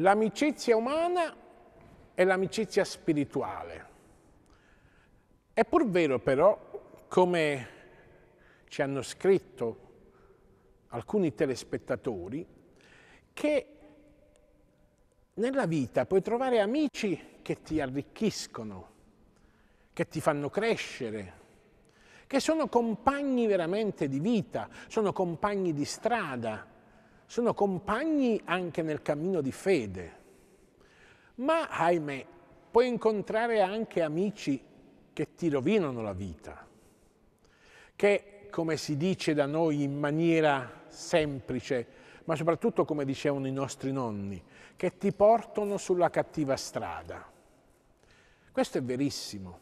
L'amicizia umana e l'amicizia spirituale. È pur vero però, come ci hanno scritto alcuni telespettatori, che nella vita puoi trovare amici che ti arricchiscono, che ti fanno crescere, che sono compagni veramente di vita, sono compagni di strada, sono compagni anche nel cammino di fede, ma ahimè puoi incontrare anche amici che ti rovinano la vita, che come si dice da noi in maniera semplice, ma soprattutto come dicevano i nostri nonni, che ti portano sulla cattiva strada. Questo è verissimo.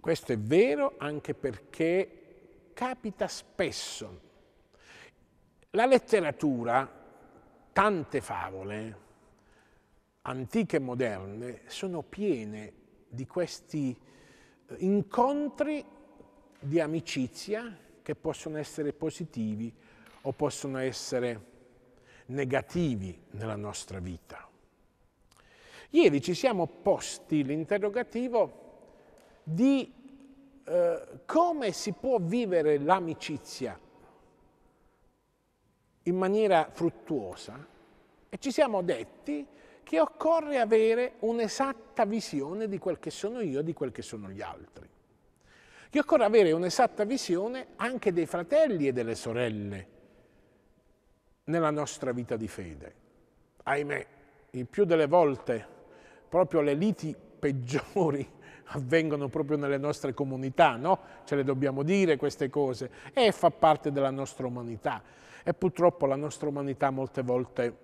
Questo è vero anche perché capita spesso la letteratura, tante favole, antiche e moderne, sono piene di questi eh, incontri di amicizia che possono essere positivi o possono essere negativi nella nostra vita. Ieri ci siamo posti l'interrogativo di eh, come si può vivere l'amicizia in maniera fruttuosa e ci siamo detti che occorre avere un'esatta visione di quel che sono io e di quel che sono gli altri. Che occorre avere un'esatta visione anche dei fratelli e delle sorelle nella nostra vita di fede. Ahimè, il più delle volte proprio le liti peggiori avvengono proprio nelle nostre comunità, no? Ce le dobbiamo dire queste cose e fa parte della nostra umanità e purtroppo la nostra umanità molte volte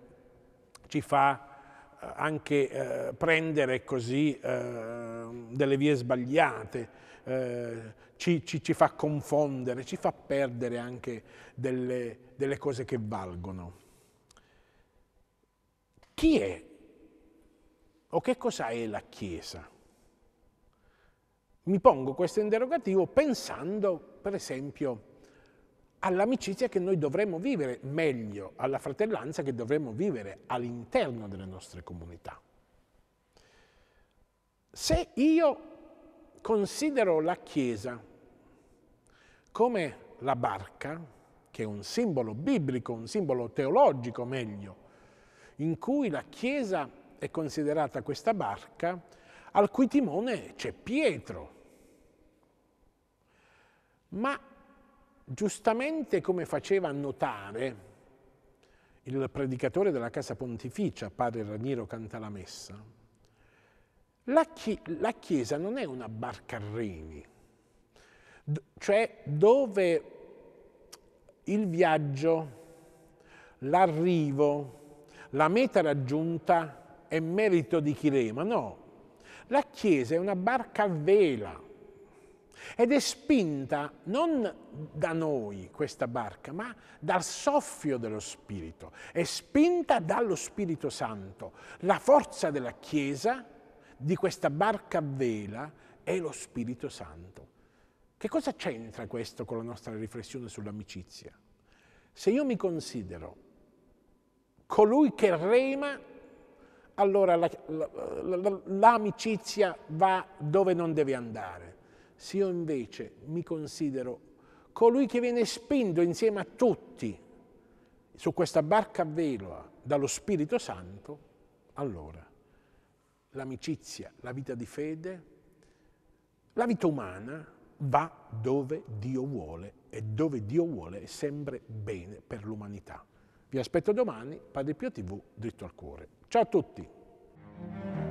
ci fa eh, anche eh, prendere così eh, delle vie sbagliate, eh, ci, ci, ci, fa confondere, ci fa perdere anche delle, delle cose che valgono. Chi è o che cosa è la Chiesa? Mi pongo questo interrogativo pensando, per esempio, all'amicizia che noi dovremmo vivere, meglio alla fratellanza che dovremmo vivere all'interno delle nostre comunità. Se io considero la Chiesa come la barca, che è un simbolo biblico, un simbolo teologico meglio, in cui la Chiesa è considerata questa barca al cui timone c'è Pietro. Ma Giustamente come faceva notare il predicatore della casa pontificia, padre Raniero Cantalamessa, la, chi la Chiesa non è una barca a barcarreni, cioè dove il viaggio, l'arrivo, la meta raggiunta è merito di chi rema, no. La Chiesa è una barca a vela, ed è spinta non da noi questa barca, ma dal soffio dello Spirito. È spinta dallo Spirito Santo. La forza della Chiesa, di questa barca a vela, è lo Spirito Santo. Che cosa c'entra questo con la nostra riflessione sull'amicizia? Se io mi considero colui che rema, allora l'amicizia la, la, la, va dove non deve andare se io invece mi considero colui che viene spinto insieme a tutti su questa barca a vela dallo Spirito Santo, allora l'amicizia, la vita di fede, la vita umana va dove Dio vuole e dove Dio vuole è sempre bene per l'umanità. Vi aspetto domani, Padre Pio TV, dritto al cuore. Ciao a tutti!